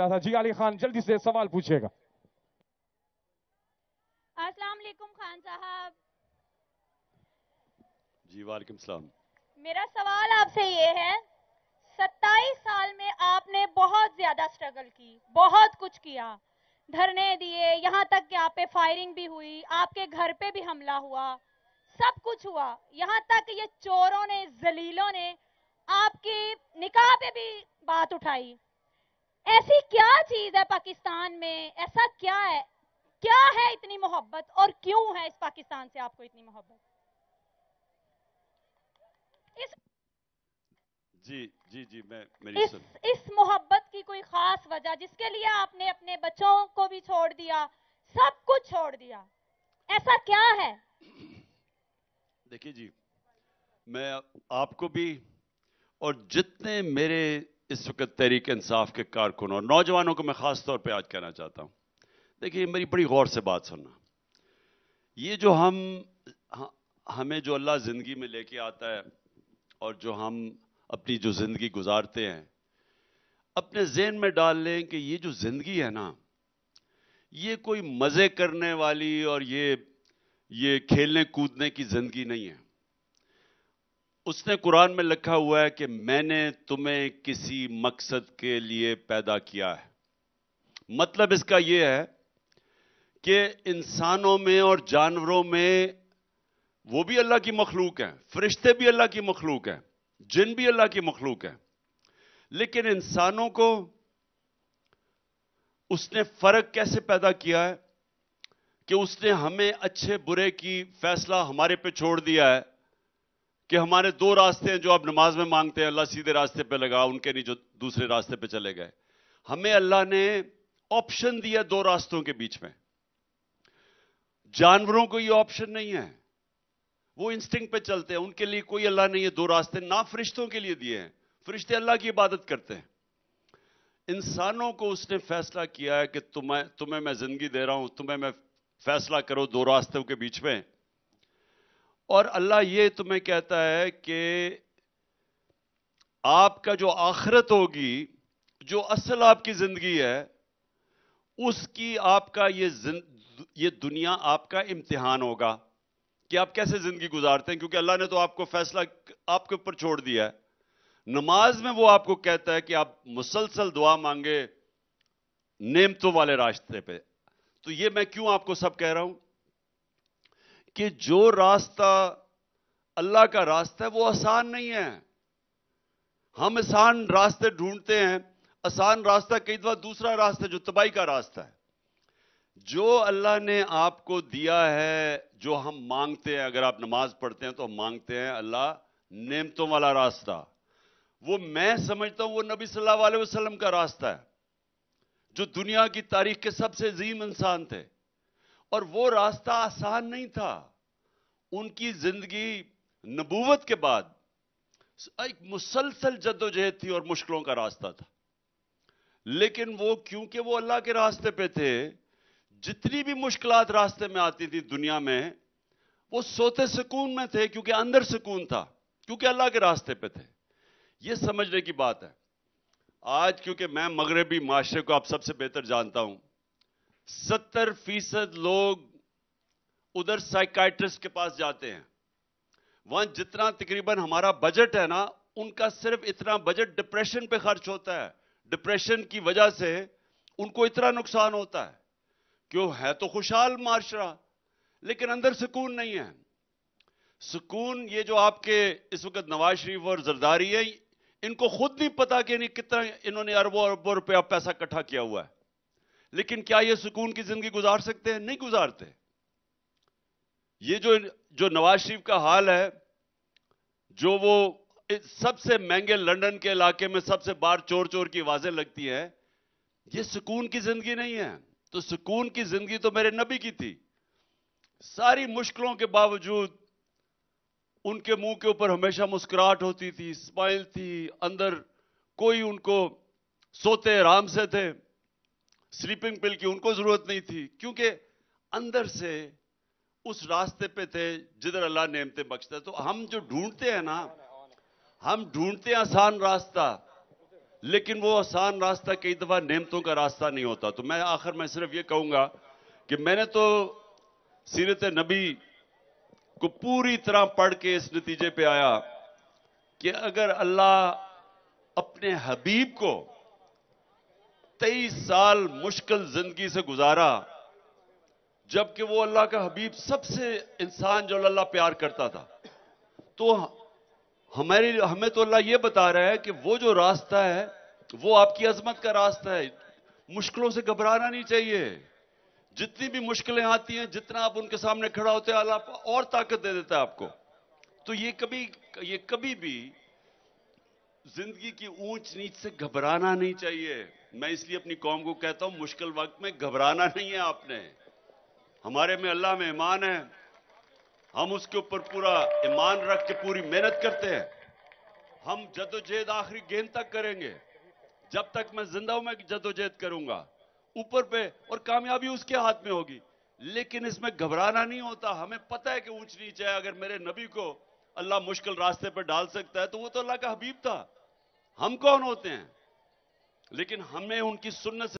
था जी अली खान जल्दी से सवाल पूछेगा खान साहब जी वालेकुम सलाम मेरा सवाल आपसे ये है सत्ताईस साल में आपने बहुत ज्यादा स्ट्रगल की बहुत कुछ किया धरने दिए यहाँ तक कि आप पे फायरिंग भी हुई आपके घर पे भी हमला हुआ सब कुछ हुआ यहाँ तक ये चोरों ने जलीलों ने आपकी निकाह पे भी बात उठाई ऐसी क्या चीज है पाकिस्तान में ऐसा क्या है क्या है इतनी मोहब्बत और क्यों है इस पाकिस्तान से आपको इतनी मोहब्बत इस जी जी जी मैं मेरी इस, इस मोहब्बत की कोई खास वजह जिसके लिए आपने अपने बच्चों को भी छोड़ दिया सब कुछ छोड़ दिया ऐसा क्या है देखिए जी मैं आपको भी और जितने मेरे इस वक्त तहरीक इंसाफ के कारकुन और नौजवानों को मैं ख़ास तौर पर आज कहना चाहता हूँ देखिए मेरी बड़ी गौर से बात सुनना ये जो हम हमें जो अल्लाह ज़िंदगी में लेके आता है और जो हम अपनी जो ज़िंदगी गुजारते हैं अपने जेन में डाल लें कि ये जो ज़िंदगी है ना ये कोई मज़े करने वाली और ये ये खेलने कूदने की ज़िंदगी नहीं है उसने कुरान में लिखा हुआ है कि मैंने तुम्हें किसी मकसद के लिए पैदा किया है मतलब इसका यह है कि इंसानों में और जानवरों में वो भी अल्लाह की मखलूक हैं फरिश्ते भी अल्लाह की मखलूक हैं जिन भी अल्लाह की मखलूक हैं लेकिन इंसानों को उसने फर्क कैसे पैदा किया है कि उसने हमें अच्छे बुरे की फैसला हमारे पे छोड़ दिया है कि हमारे दो रास्ते हैं जो आप नमाज में मांगते हैं अल्लाह सीधे रास्ते पे लगा उनके नहीं जो दूसरे रास्ते पे चले गए हमें अल्लाह ने ऑप्शन दिया दो रास्तों के बीच में जानवरों को ये ऑप्शन नहीं है वो इंस्टिंग पे चलते हैं उनके लिए कोई अल्लाह ने ये दो रास्ते ना फरिश्तों के लिए दिए हैं फरिश्ते अल्लाह की इबादत करते हैं इंसानों को उसने फैसला किया है कि तुम्हें तुम्हें मैं जिंदगी दे रहा हूं तुम्हें मैं फैसला करो दो रास्तों के बीच में और अल्लाह ये तुम्हें कहता है कि आपका जो आखरत होगी जो असल आपकी जिंदगी है उसकी आपका ये ये दुनिया आपका इम्तिहान होगा कि आप कैसे जिंदगी गुजारते हैं क्योंकि अल्लाह ने तो आपको फैसला आपके ऊपर छोड़ दिया है नमाज में वो आपको कहता है कि आप मुसलसल दुआ मांगे नेमतों वाले रास्ते पे तो ये मैं क्यों आपको सब कह रहा हूं कि जो रास्ता अल्लाह का रास्ता है वो आसान नहीं है हम आसान रास्ते ढूंढते हैं आसान रास्ता कई दफा दूसरा रास्ता जो तबाही का रास्ता है जो अल्लाह ने आपको दिया है जो हम मांगते हैं अगर आप नमाज पढ़ते हैं तो हम मांगते हैं अल्लाह नेमतों वाला रास्ता वो मैं समझता हूं वो नबी सल्लल्लाहु अलैहि वसल्लम का रास्ता है जो दुनिया की तारीख के सबसे अजीम इंसान थे और वो रास्ता आसान नहीं था उनकी जिंदगी नबूवत के बाद एक मुसलसल जद्दोजहद थी और मुश्किलों का रास्ता था लेकिन वो क्योंकि वो अल्लाह के रास्ते पे थे जितनी भी मुश्किल रास्ते में आती थी दुनिया में वो सोते सुकून में थे क्योंकि अंदर सुकून था क्योंकि अल्लाह के रास्ते पे थे ये समझने की बात है आज क्योंकि मैं मगरबी माशरे को आप सबसे बेहतर जानता हूं सत्तर फीसद लोग उधर साइकाइट्रिस्ट के पास जाते हैं वहां जितना तकरीबन हमारा बजट है ना उनका सिर्फ इतना बजट डिप्रेशन पे खर्च होता है डिप्रेशन की वजह से उनको इतना नुकसान होता है क्यों है तो खुशहाल माशरा लेकिन अंदर सुकून नहीं है सुकून ये जो आपके इस वक्त नवाज शरीफ और जरदारी है इनको खुद नहीं पता कि नहीं कितना इन्होंने अरबों अरबों रुपया पैसा इकट्ठा किया हुआ है लेकिन क्या ये सुकून की जिंदगी गुजार सकते हैं नहीं गुजारते ये जो जो नवाज शरीफ का हाल है जो वो सबसे महंगे लंदन के इलाके में सबसे बार चोर चोर की आवाजें लगती हैं ये सुकून की जिंदगी नहीं है तो सुकून की जिंदगी तो मेरे नबी की थी सारी मुश्किलों के बावजूद उनके मुंह के ऊपर हमेशा मुस्कुराहट होती थी स्माइल थी अंदर कोई उनको सोते आराम से थे स्लीपिंग पिल की उनको जरूरत नहीं थी क्योंकि अंदर से उस रास्ते पे थे जिधर अल्लाह नेमते बख्शता तो हम जो ढूंढते हैं ना हम ढूंढते हैं आसान रास्ता लेकिन वो आसान रास्ता कई दफ़ा नेमतों का रास्ता नहीं होता तो मैं आखिर में सिर्फ ये कहूंगा कि मैंने तो सीरत नबी को पूरी तरह पढ़ के इस नतीजे पे आया कि अगर अल्लाह अपने हबीब को तेईस साल मुश्किल जिंदगी से गुजारा जबकि वो अल्लाह का हबीब सबसे इंसान जो अल्लाह प्यार करता था तो हमारे हमें तो अल्लाह ये बता रहा है कि वो जो रास्ता है वो आपकी अजमत का रास्ता है मुश्किलों से घबराना नहीं चाहिए जितनी भी मुश्किलें आती हैं जितना आप उनके सामने खड़ा होते हैं अल्लाह और ताकत दे देता है आपको तो ये कभी ये कभी भी जिंदगी की ऊंच नीच से घबराना नहीं चाहिए मैं इसलिए अपनी कौम को कहता हूं मुश्किल वक्त में घबराना नहीं है आपने हमारे में अल्लाह में ईमान है हम उसके ऊपर पूरा ईमान रख के पूरी मेहनत करते हैं हम जदोजहद आखिरी गेंद तक करेंगे जब तक मैं जिंदा हूं मैं जदोजहद करूंगा ऊपर पे और कामयाबी उसके हाथ में होगी लेकिन इसमें घबराना नहीं होता हमें पता है कि ऊंच नीच है अगर मेरे नबी को अल्लाह मुश्किल रास्ते पर डाल सकता है तो वो तो अल्लाह का हबीब था हम कौन होते हैं लेकिन हमें उनकी सुन्नत